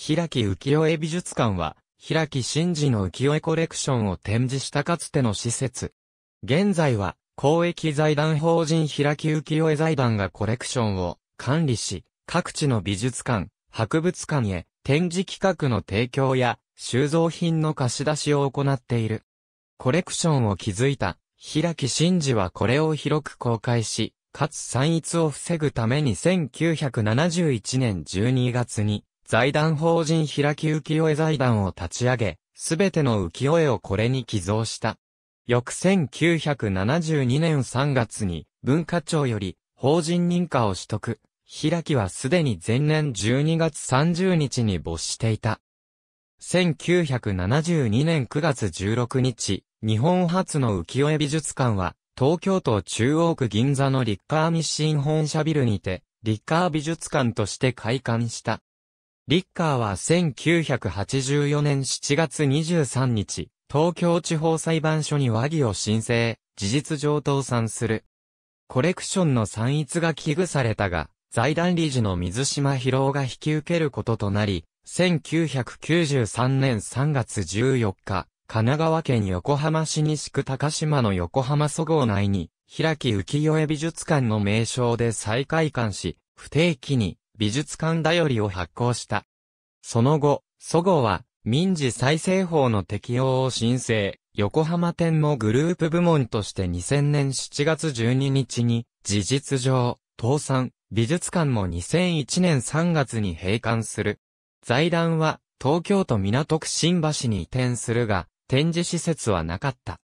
平木浮世絵美術館は、平木真嗣の浮世絵コレクションを展示したかつての施設。現在は、公益財団法人平木浮世絵財団がコレクションを管理し、各地の美術館、博物館へ展示企画の提供や収蔵品の貸し出しを行っている。コレクションを築いた平木真嗣はこれを広く公開し、かつ散逸を防ぐために1971年12月に財団法人開き浮世絵財団を立ち上げ、すべての浮世絵をこれに寄贈した。翌1972年3月に文化庁より法人認可を取得。開きはすでに前年12月30日に没していた。1972年9月16日、日本初の浮世絵美術館は、東京都中央区銀座のリッカーミシン本社ビルにて、リッカー美術館として開館した。リッカーは1984年7月23日、東京地方裁判所に和議を申請、事実上倒産する。コレクションの散逸が危惧されたが、財団理事の水島博夫が引き受けることとなり、1993年3月14日、神奈川県横浜市西区高島の横浜祖ご内に、開き浮世絵美術館の名称で再開館し、不定期に美術館だよりを発行した。その後、祖語は、民事再生法の適用を申請、横浜店もグループ部門として2000年7月12日に、事実上、倒産、美術館も2001年3月に閉館する。財団は、東京都港区新橋に移転するが、展示施設はなかった。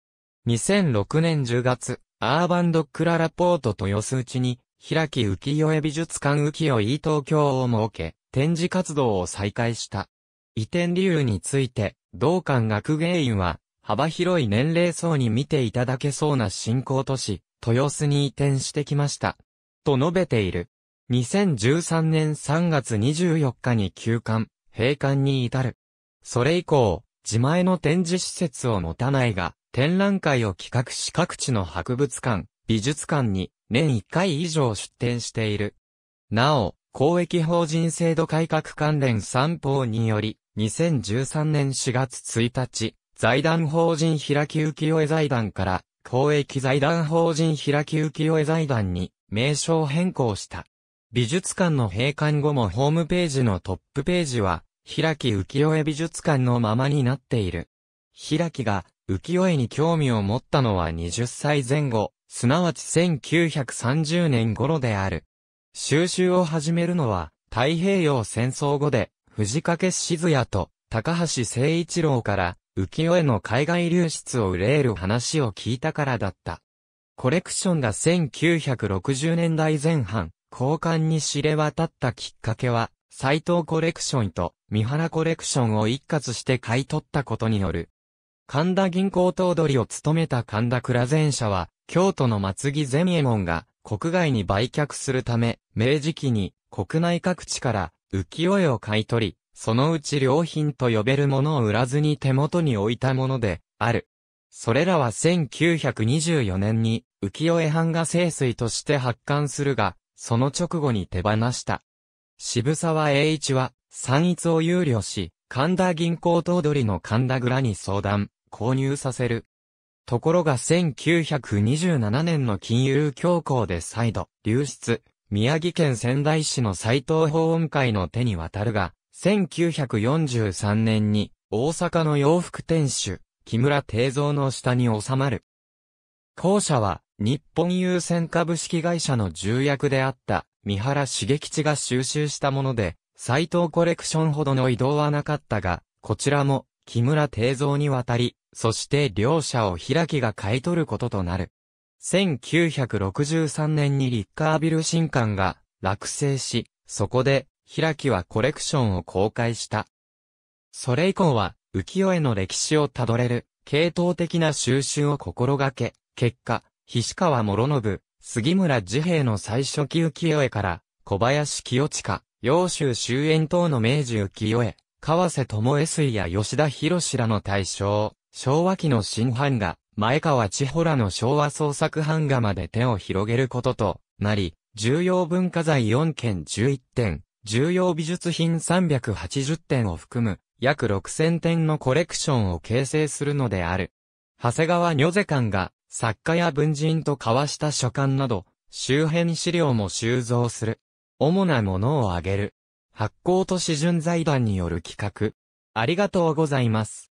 2006年10月、アーバンドクララポート豊洲内に、開き浮世絵美術館浮世井東京を設け、展示活動を再開した。移転理由について、同館学芸員は、幅広い年齢層に見ていただけそうな新興都市、豊洲に移転してきました。と述べている。2013年3月24日に休館、閉館に至る。それ以降、自前の展示施設を持たないが、展覧会を企画し各地の博物館、美術館に年1回以上出展している。なお、公益法人制度改革関連三法により、2013年4月1日、財団法人平木浮世絵財団から、公益財団法人平木浮世絵財団に名称変更した。美術館の閉館後もホームページのトップページは、平木浮世絵美術館のままになっている。平木が浮世絵に興味を持ったのは20歳前後、すなわち1930年頃である。収集を始めるのは、太平洋戦争後で、藤掛静也と、高橋誠一郎から、浮世絵の海外流出を憂える話を聞いたからだった。コレクションが1960年代前半、交換に知れ渡ったきっかけは、斎藤コレクションと三原コレクションを一括して買い取ったことによる。神田銀行頭取を務めた神田倉前社は、京都の松木ゼミエモンが国外に売却するため、明治期に国内各地から浮世絵を買い取り、そのうち良品と呼べるものを売らずに手元に置いたものである。それらは1924年に浮世絵版画清水として発刊するが、その直後に手放した。渋沢栄一は、三逸を憂慮し、神田銀行頭取の神田蔵に相談、購入させるところが1927年の金融恐慌で再度、流出。宮城県仙台市の斎藤法音会の手に渡るが、1943年に大阪の洋服店主、木村定蔵の下に収まる。後者は日本優先株式会社の重役であった三原茂吉が収集したもので、斎藤コレクションほどの移動はなかったが、こちらも木村定蔵に渡り、そして両者を開きが買い取ることとなる。1963年にリッカービル新館が落成し、そこで、開きはコレクションを公開した。それ以降は、浮世絵の歴史をたどれる、系統的な収集を心がけ、結果、菱川諸信、杉村治平の最初期浮世絵から、小林清近、洋州終焉等の明治浮世絵、川瀬智江水や吉田博士らの大将、昭和期の新版画、前川千穂らの昭和創作版画まで手を広げることとなり、重要文化財4件11点、重要美術品380点を含む約6000点のコレクションを形成するのである。長谷川如瀬館が作家や文人と交わした書簡など周辺資料も収蔵する。主なものを挙げる。発行都市準財団による企画。ありがとうございます。